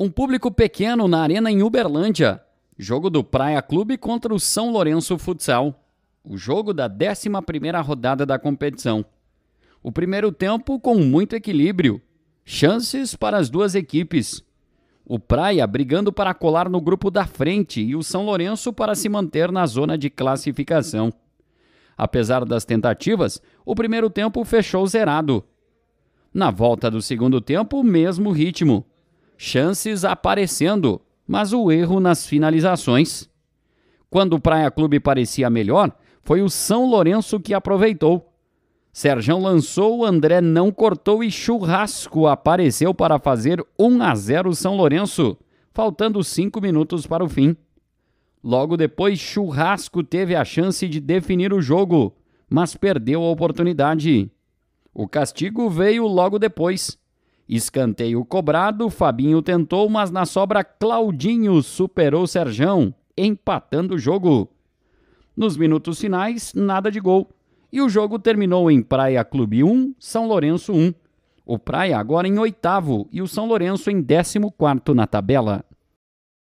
Um público pequeno na Arena em Uberlândia. Jogo do Praia Clube contra o São Lourenço Futsal. O jogo da 11ª rodada da competição. O primeiro tempo com muito equilíbrio. Chances para as duas equipes. O Praia brigando para colar no grupo da frente e o São Lourenço para se manter na zona de classificação. Apesar das tentativas, o primeiro tempo fechou zerado. Na volta do segundo tempo, mesmo ritmo chances aparecendo, mas o erro nas finalizações. Quando o Praia Clube parecia melhor, foi o São Lourenço que aproveitou. Serjão lançou, André não cortou e Churrasco apareceu para fazer 1 a 0 São Lourenço, faltando 5 minutos para o fim. Logo depois, Churrasco teve a chance de definir o jogo, mas perdeu a oportunidade. O castigo veio logo depois. Escanteio cobrado, Fabinho tentou, mas na sobra Claudinho superou Serjão, empatando o jogo. Nos minutos finais, nada de gol. E o jogo terminou em Praia Clube 1, São Lourenço 1. O Praia agora em oitavo e o São Lourenço em décimo quarto na tabela.